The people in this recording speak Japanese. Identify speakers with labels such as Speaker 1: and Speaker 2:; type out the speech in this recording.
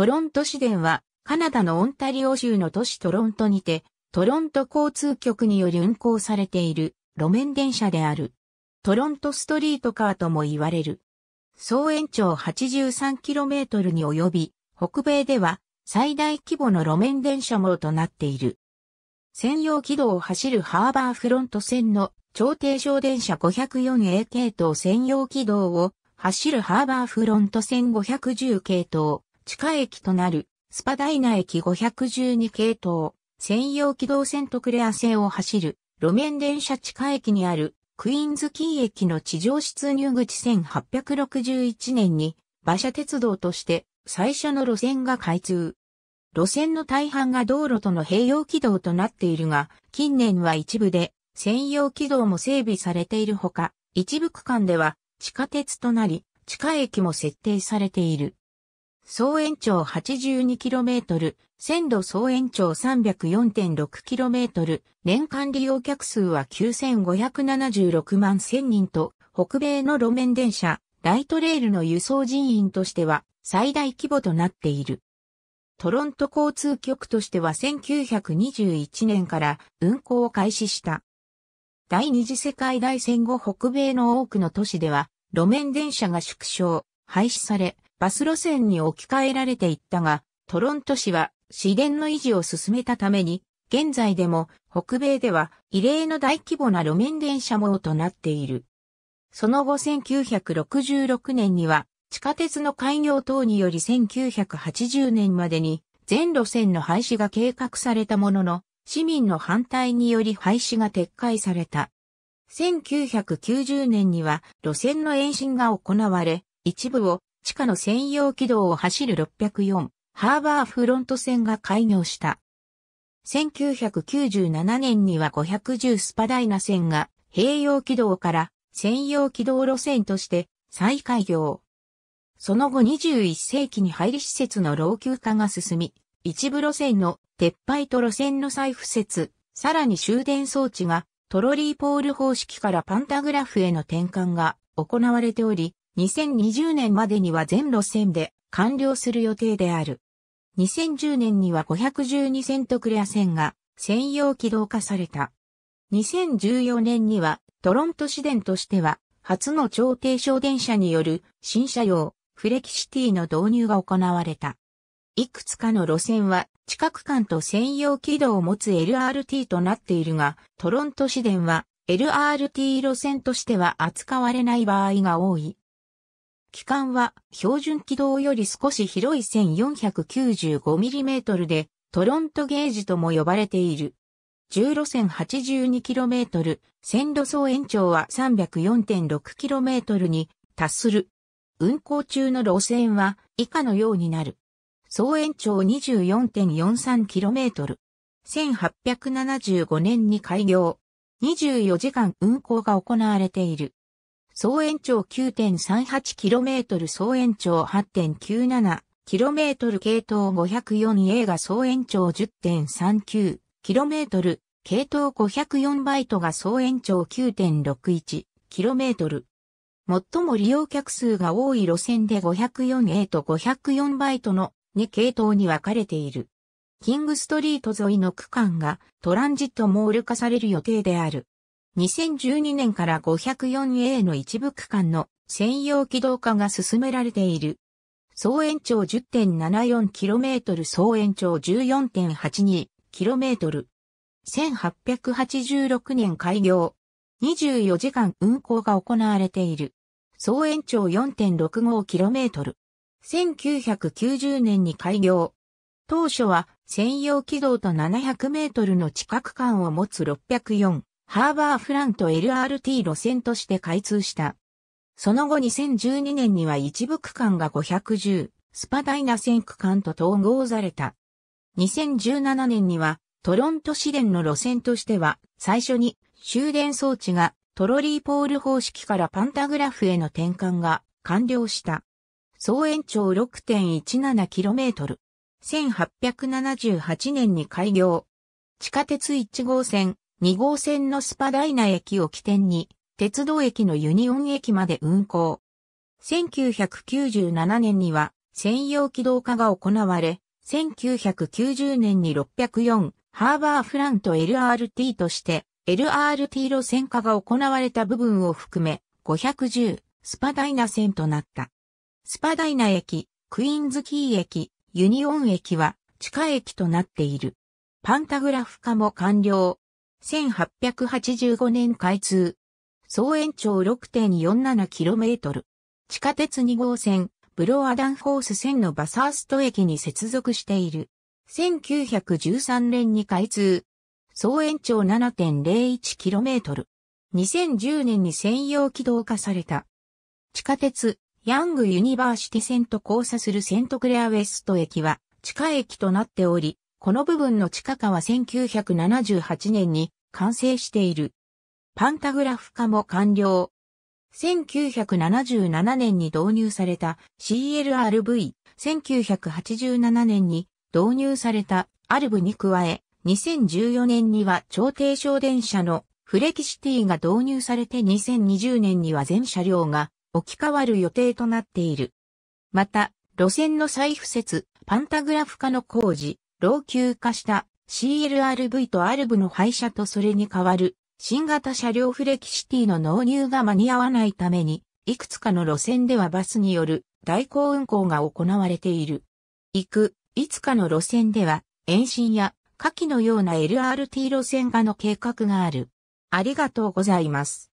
Speaker 1: トロント市電は、カナダのオンタリオ州の都市トロントにて、トロント交通局により運行されている路面電車である。トロントストリートカーとも言われる。総延長 83km に及び、北米では最大規模の路面電車網となっている。専用軌道を走るハーバーフロント線の超低床電車 504A 系統専用軌道を走るハーバーフロント線510系統、地下駅となる、スパダイナ駅512系統、専用機動線とクレア線を走る、路面電車地下駅にある、クイーンズキー駅の地上出入口1861年に、馬車鉄道として最初の路線が開通。路線の大半が道路との併用軌道となっているが、近年は一部で専用軌道も整備されているほか、一部区間では地下鉄となり、地下駅も設定されている。総延長 82km、線路総延長 304.6km、年間利用客数は9576万1000人と、北米の路面電車、ライトレールの輸送人員としては最大規模となっている。トロント交通局としては1921年から運行を開始した。第二次世界大戦後北米の多くの都市では路面電車が縮小、廃止され、バス路線に置き換えられていったが、トロント市は市電の維持を進めたために、現在でも北米では異例の大規模な路面電車網となっている。その後1966年には地下鉄の開業等により1980年までに全路線の廃止が計画されたものの、市民の反対により廃止が撤回された。1990年には路線の延伸が行われ、一部を地下の専用軌道を走る604ハーバーフロント線が開業した。1997年には510スパダイナ線が併用軌道から専用軌道路線として再開業。その後21世紀に入り施設の老朽化が進み、一部路線の撤廃と路線の再付設、さらに終電装置がトロリーポール方式からパンタグラフへの転換が行われており、2020年までには全路線で完了する予定である。2010年には512セントクレア線が専用起動化された。2014年にはトロント市電としては初の超低省電車による新車用フレキシティの導入が行われた。いくつかの路線は近く間と専用軌道を持つ LRT となっているが、トロント市電は LRT 路線としては扱われない場合が多い。機関は標準軌道より少し広い 1495mm でトロントゲージとも呼ばれている。重路線 82km、線路総延長は 304.6km に達する。運行中の路線は以下のようになる。総延長 24.43km。1875年に開業。24時間運行が行われている。総延長 9.38km 総延長 8.97km 系統 504A が総延長 10.39km 系統504バイトが総延長 9.61km 最も利用客数が多い路線で 504A と504バイトの2系統に分かれている。キングストリート沿いの区間がトランジットモール化される予定である。2012年から 504A の一部区間の専用軌道化が進められている。総延長 10.74km 総延長 14.82km。1886年開業。24時間運行が行われている。総延長 4.65km。1990年に開業。当初は専用軌道と700メートルの地く間を持つ604ハーバーフラント LRT 路線として開通した。その後2012年には一部区間が510、スパダイナ線区間と統合された。2017年にはトロント市電の路線としては最初に終電装置がトロリーポール方式からパンタグラフへの転換が完了した。総延長 6.17km。1878年に開業。地下鉄1号線、2号線のスパダイナ駅を起点に、鉄道駅のユニオン駅まで運行。1997年には専用軌道化が行われ、1990年に604ハーバーフラント LRT として LRT 路線化が行われた部分を含め510スパダイナ線となった。スパダイナ駅、クイーンズキー駅、ユニオン駅は地下駅となっている。パンタグラフ化も完了。1885年開通。総延長 6.47km。地下鉄2号線、ブロアダンホース線のバサースト駅に接続している。1913年に開通。総延長 7.01km。2010年に専用軌道化された。地下鉄、ヤングユニバーシティ線と交差するセントクレアウェスト駅は地下駅となっており、この部分の地下化は1978年に完成している。パンタグラフ化も完了。1977年に導入された CLRV、1987年に導入された ARV に加え、2014年には超低床電車のフレキシティが導入されて2020年には全車両が置き換わる予定となっている。また、路線の再付設、パンタグラフ化の工事、老朽化した CLRV とアルブの廃車とそれに代わる新型車両フレキシティの納入が間に合わないために、いくつかの路線ではバスによる代行運行が行われている。行く、いつかの路線では、延伸や下記のような LRT 路線化の計画がある。ありがとうございます。